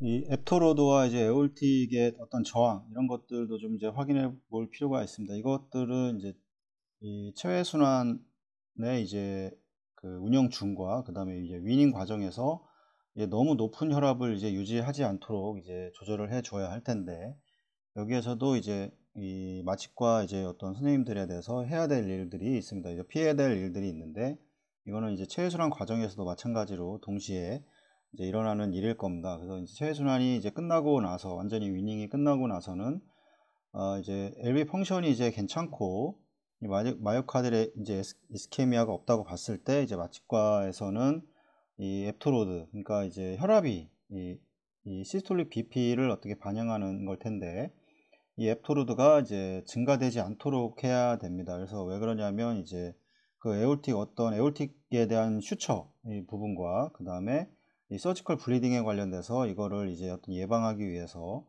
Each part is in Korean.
이 앱토로드와 이제 에올틱의 어떤 저항 이런 것들도 좀 이제 확인해 볼 필요가 있습니다. 이것들은 이제 이 체외 순환의 이제 그 운영 중과 그다음에 이제 위닝 과정에서 이제 너무 높은 혈압을 이제 유지하지 않도록 이제 조절을 해 줘야 할 텐데 여기에서도 이제 이 마취과 이제 어떤 선생님들에 대해서 해야 될 일들이 있습니다. 이제 피해야 될 일들이 있는데 이거는 이제 체외 순환 과정에서도 마찬가지로 동시에 이제 일어나는 일일 겁니다. 그래서 이제 최순환이 이제 끝나고 나서 완전히 위닝이 끝나고 나서는 어 이제 LV 펑션이 이제 괜찮고 마이오카드의 이제 이스케미아가 없다고 봤을 때 이제 마취과에서는 이 앱토로드 그러니까 이제 혈압이 이, 이 시스톨릭 BP를 어떻게 반영하는 걸 텐데 이 앱토로드가 이제 증가되지 않도록 해야 됩니다. 그래서 왜 그러냐면 이제 그 에올틱 어떤 에올틱에 대한 슈처 이 부분과 그 다음에 이 서지컬 블리딩에 관련돼서 이거를 이제 어떤 예방하기 위해서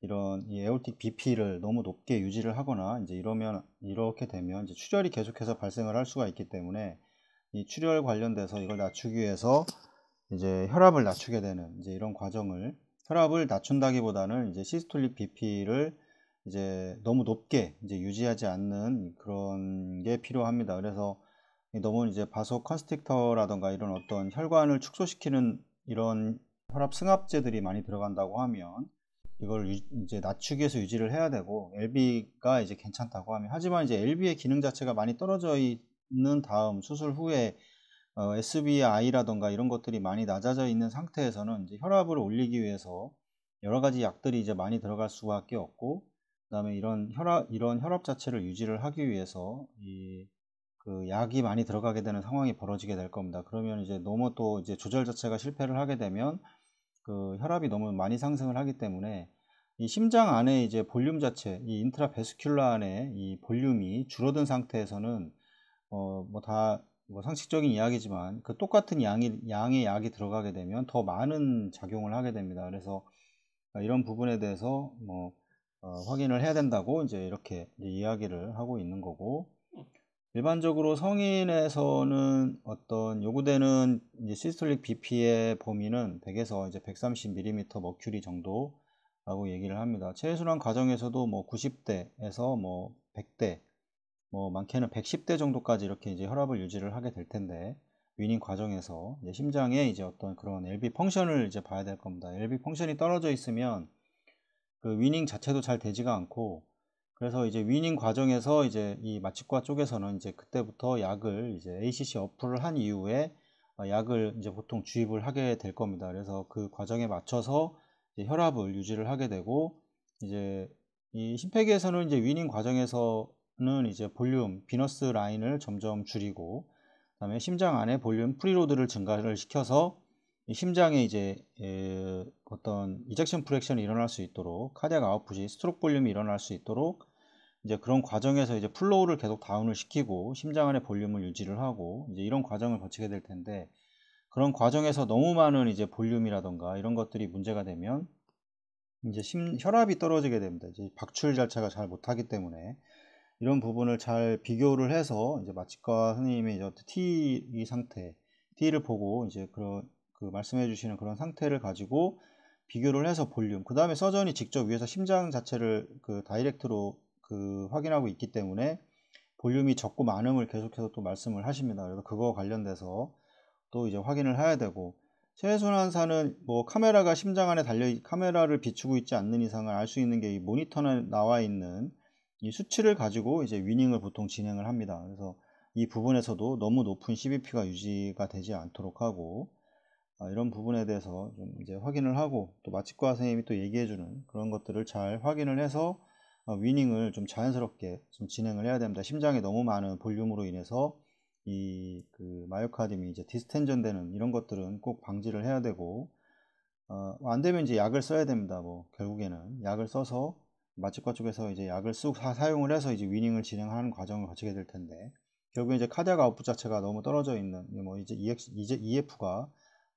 이런 이 에올틱 BP를 너무 높게 유지를 하거나 이제 이러면 이렇게 되면 이제 출혈이 계속해서 발생을 할 수가 있기 때문에 이 출혈 관련돼서 이걸 낮추기 위해서 이제 혈압을 낮추게 되는 이제 이런 과정을 혈압을 낮춘다기보다는 이제 시스톨릭 BP를 이제 너무 높게 이제 유지하지 않는 그런 게 필요합니다. 그래서 너무 이제 바소 컨스틱터라던가 이런 어떤 혈관을 축소시키는 이런 혈압 승합제들이 많이 들어간다고 하면 이걸 유, 이제 낮추기 위해서 유지를 해야 되고 LB가 이제 괜찮다고 하면 하지만 이제 LB의 기능 자체가 많이 떨어져 있는 다음 수술 후에 어, SBI라던가 이런 것들이 많이 낮아져 있는 상태에서는 이제 혈압을 올리기 위해서 여러 가지 약들이 이제 많이 들어갈 수밖에 없고 그다음에 이런 혈압 이런 혈압 자체를 유지를 하기 위해서 이그 약이 많이 들어가게 되는 상황이 벌어지게 될 겁니다. 그러면 이제 너무 또 이제 조절 자체가 실패를 하게 되면 그 혈압이 너무 많이 상승을 하기 때문에 이 심장 안에 이제 볼륨 자체, 이 인트라베스큘라 안에 이 볼륨이 줄어든 상태에서는 어 뭐 다 뭐 상식적인 이야기지만 그 똑같은 양이 양의 약이 들어가게 되면 더 많은 작용을 하게 됩니다. 그래서 이런 부분에 대해서 뭐 어, 확인을 해야 된다고 이제 이렇게 이제 이야기를 하고 있는 거고 일반적으로 성인에서는 어떤 요구되는 시스톨릭 BP의 범위는 100에서 이제 130mm 머큐리 정도라고 얘기를 합니다. 최순환 과정에서도 뭐 90대에서 뭐 100대, 뭐 많게는 110대 정도까지 이렇게 이제 혈압을 유지를 하게 될 텐데 위닝 과정에서 이제 심장에 이제 어떤 그런 LB 펑션을 이제 봐야 될 겁니다. LB 펑션이 떨어져 있으면 그 위닝 자체도 잘 되지가 않고 그래서 이제 위닝 과정에서 이제 이 마취과 쪽에서는 이제 그때부터 약을 이제 ACC 어플을 한 이후에 어, 약을 이제 보통 주입을 하게 될 겁니다. 그래서 그 과정에 맞춰서 혈압을 유지를 하게 되고 이제 이 심폐기에서는 이제 위닝 과정에서는 이제 볼륨 비너스 라인을 점점 줄이고 그다음에 심장 안에 볼륨 프리로드를 증가를 시켜서 심장에 이제 어떤 이젝션 프랙션이 일어날 수 있도록 카디악 아웃풋이 스트록 볼륨이 일어날 수 있도록 이제 그런 과정에서 이제 플로우를 계속 다운을 시키고 심장 안의 볼륨을 유지를 하고 이제 이런 과정을 거치게 될 텐데 그런 과정에서 너무 많은 이제 볼륨이라던가 이런 것들이 문제가 되면 이제 심, 혈압이 떨어지게 됩니다. 이제 박출 절차가 잘 못하기 때문에 이런 부분을 잘 비교를 해서 이제 마취과 선생님의 이제 T 이 상태, T를 보고 이제 그런 그 말씀해 주시는 그런 상태를 가지고 비교를 해서 볼륨 그 다음에 서전이 직접 위에서 심장 자체를 그 다이렉트로 그 확인하고 있기 때문에 볼륨이 적고 많음을 계속해서 또 말씀을 하십니다 그래서 그거 관련돼서 또 이제 확인을 해야 되고 최순환사는 뭐 카메라가 심장 안에 달려 카메라를 비추고 있지 않는 이상을 알 수 있는 게 이 모니터에 나와 있는 이 수치를 가지고 이제 위닝을 보통 진행을 합니다 그래서 이 부분에서도 너무 높은 CBP가 유지가 되지 않도록 하고 아, 이런 부분에 대해서 좀 이제 확인을 하고 또 마취과 선생님이 또 얘기해주는 그런 것들을 잘 확인을 해서 어, 위닝을 좀 자연스럽게 좀 진행을 해야 됩니다. 심장에 너무 많은 볼륨으로 인해서 이그마 য ়카디움이 이제 디스텐전 되는 이런 것들은 꼭 방지를 해야 되고 어, 안 되면 이제 약을 써야 됩니다. 뭐 결국에는 약을 써서 마취과 쪽에서 이제 약을 쑥 사용을 해서 이제 위닝을 진행하는 과정을 거치게 될 텐데 결국 이제 카디아가 아웃풋 자체가 너무 떨어져 있는 뭐 이제 EX, 이제 EF가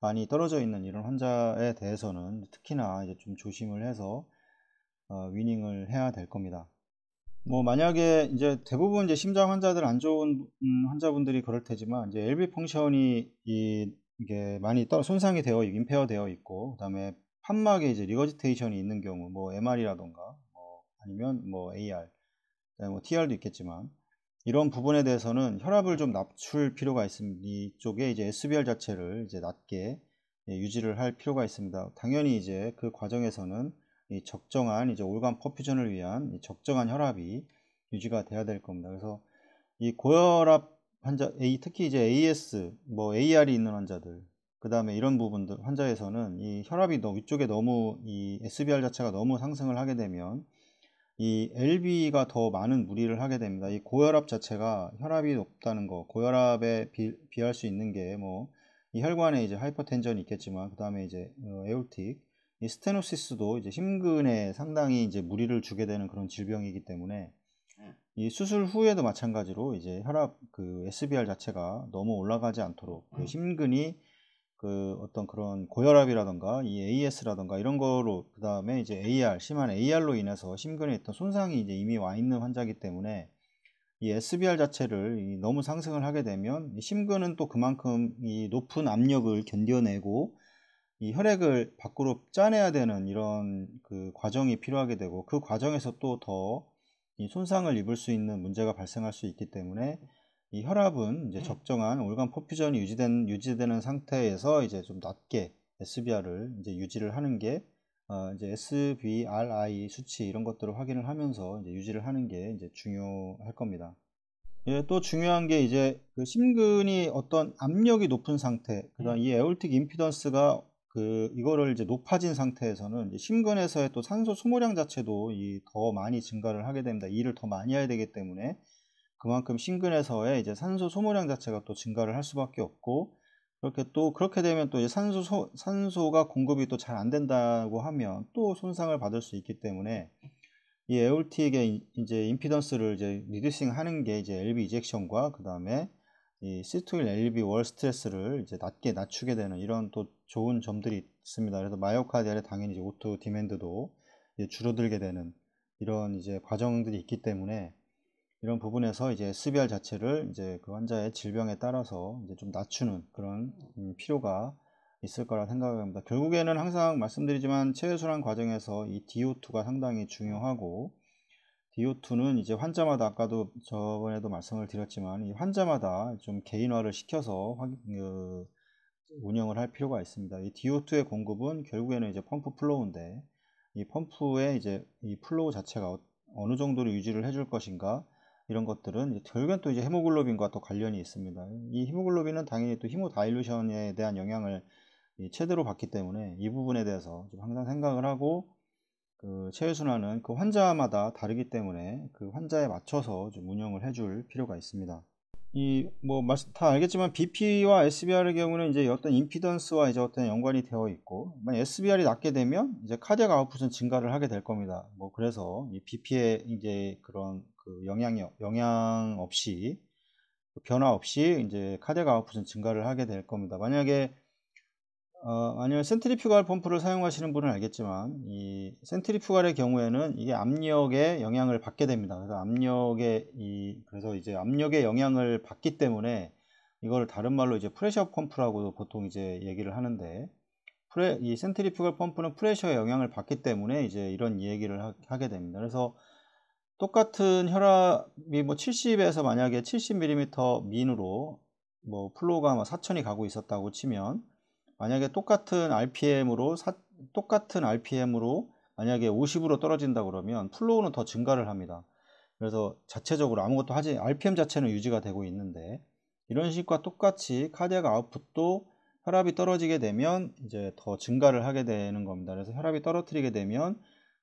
많이 떨어져 있는 이런 환자에 대해서는 특히나 이제 좀 조심을 해서 어, 위닝을 해야 될 겁니다. 뭐 만약에 이제 대부분 이제 심장 환자들 안 좋은 음, 환자분들이 그럴 테지만 이제 LV 펑션이 이, 이게 많이 떨, 손상이 되어 임페어 되어 있고 그다음에 판막에 이제 리거지테이션이 있는 경우 뭐 MR이라던가 뭐 아니면 뭐 AR 네, 뭐 TR도 있겠지만 이런 부분에 대해서는 혈압을 좀 낮출 필요가 있습니다. 이쪽에 이제 SBR 자체를 이제 낮게 예, 유지를 할 필요가 있습니다. 당연히 이제 그 과정에서는 이 적정한 이제 올간 퍼퓨전을 위한 적정한 혈압이 유지가 돼야 될 겁니다. 그래서 이 고혈압 환자, 특히 이제 AS, 뭐 AR이 있는 환자들, 그 다음에 이런 부분들 환자에서는 이 혈압이 위쪽에 너무 이 SBR 자체가 너무 상승을 하게 되면 이 LB가 더 많은 무리를 하게 됩니다. 이 고혈압 자체가 혈압이 높다는 거, 고혈압에 비, 비할 수 있는 게 뭐 이 혈관에 이제 하이퍼텐전이 있겠지만 그 다음에 이제 어, 에올틱, 이 스테노시스도 이제 심근에 상당히 이제 무리를 주게 되는 그런 질병이기 때문에 이 수술 후에도 마찬가지로 이제 혈압 그 SBR 자체가 너무 올라가지 않도록 그 음. 심근이 그 어떤 그런 고혈압이라던가 이 AS라던가 이런 거로 그 다음에 이제 AR 심한 AR로 인해서 심근에 있던 손상이 이제 이미 와 있는 환자기 때문에 이 SBR 자체를 너무 상승을 하게 되면 심근은 또 그만큼 이 높은 압력을 견뎌내고 이 혈액을 밖으로 짜내야 되는 이런 그 과정이 필요하게 되고 그 과정에서 또 더 손상을 입을 수 있는 문제가 발생할 수 있기 때문에 이 혈압은 이제 네. 적정한 올간 포퓨전이 유지된, 유지되는 상태에서 이제 좀 낮게 SBR을 이제 유지를 하는 게 어, 이제 SBRI 수치 이런 것들을 확인을 하면서 이제 유지를 하는 게 이제 중요할 겁니다. 예, 또 중요한 게 이제 그 심근이 어떤 압력이 높은 상태, 그다음 네. 이 에올틱 임피던스가 그 이거를 이제 높아진 상태에서는 심근에서의 또 산소 소모량 자체도 이 더 많이 증가를 하게 됩니다. 일을 더 많이 해야 되기 때문에 그만큼 신근에서의 이제 산소 소모량 자체가 또 증가를 할 수밖에 없고 그렇게 또 그렇게 되면 또 이제 산소 소, 산소가 공급이 또 잘 안 된다고 하면 또 손상을 받을 수 있기 때문에 이 에올틱의 이제 임피던스를 이제 리듀싱 하는 게 이제 LB 이젝션과 그다음에 이 C2일 LB 월 스트레스를 이제 낮게 낮추게 되는 이런 또 좋은 점들이 있습니다. 그래서 마이오카디아의 당연히 이제 오토 디맨드도 이제 줄어들게 되는 이런 이제 과정들이 있기 때문에 이런 부분에서 이제 SBR 자체를 이제 그 환자의 질병에 따라서 이제 좀 낮추는 그런 음, 필요가 있을 거라 생각합니다. 결국에는 항상 말씀드리지만 체외순환 과정에서 이 DO2가 상당히 중요하고 DO2는 이제 환자마다 아까도 저번에도 말씀을 드렸지만 이 환자마다 좀 개인화를 시켜서 그 운영을 할 필요가 있습니다. 이 DO2의 공급은 결국에는 이제 펌프 플로우인데 이 펌프의 이제 이 플로우 자체가 어, 어느 정도로 유지를 해 줄 것인가 이런 것들은 결국엔 또 이제 헤모글로빈과 또 관련이 있습니다. 이 헤모글로빈은 당연히 또 히모다일루션에 대한 영향을 최대로 받기 때문에 이 부분에 대해서 항상 생각을 하고 그 체외순환은 그 환자마다 다르기 때문에 그 환자에 맞춰서 좀 운영을 해줄 필요가 있습니다. 이뭐 다 알겠지만 BP와 SBR의 경우는 이제 어떤 임피던스와 이제 어떤 연관이 되어 있고 만약 SBR이 낮게 되면 이제 카디악 아웃풋은 증가를 하게 될 겁니다. 뭐 그래서 이 BP의 이제 그런 그 영향이 영향 없이 변화 없이 이제 카디악 아웃풋은 증가를 하게 될 겁니다. 만약에 어, 니약 센트리퓨갈 펌프를 사용하시는 분은 알겠지만 이 센트리퓨갈의 경우에는 이게 압력에 영향을 받게 됩니다. 그래서 압력에이 그래서 이제 압력의 영향을 받기 때문에 이걸 다른 말로 이제 프레셔 펌프라고 도 보통 이제 얘기를 하는데 프레, 이 센트리퓨갈 펌프는 프레셔의 영향을 받기 때문에 이제 이런 얘기를 하, 게 됩니다. 그래서 똑같은 혈압이 뭐 70에서 만약에 70mm 민으로 뭐 플로우가 막 4천이 가고 있었다고 치면 만약에 똑같은 RPM으로 사, 똑같은 RPM으로 만약에 50으로 떨어진다 그러면 플로우는 더 증가를 합니다. 그래서 자체적으로 아무것도 하지 RPM 자체는 유지가 되고 있는데 이런 식과 똑같이 카디아가 아웃풋도 혈압이 떨어지게 되면 이제 더 증가를 하게 되는 겁니다. 그래서 혈압이 떨어뜨리게 되면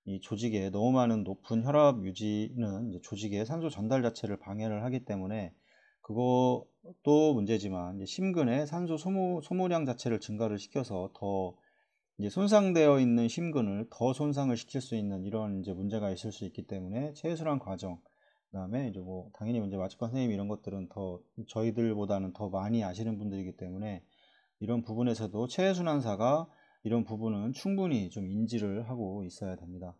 이 조직에 너무 많은 높은 혈압 유지는 조직의 산소 전달 자체를 방해를 하기 때문에 그거 또 문제지만 심근의 산소 소모, 소모량 자체를 증가를 시켜서 더 손상되어 있는 심근을 더 손상을 시킬 수 있는 이런 이제 문제가 있을 수 있기 때문에 최소한 과정 그다음에 이제 뭐 당연히 이제 마취과 선생님 이런 것들은 더 저희들보다는 더 많이 아시는 분들이기 때문에 이런 부분에서도 최순환사가 이런 부분은 충분히 좀 인지를 하고 있어야 됩니다.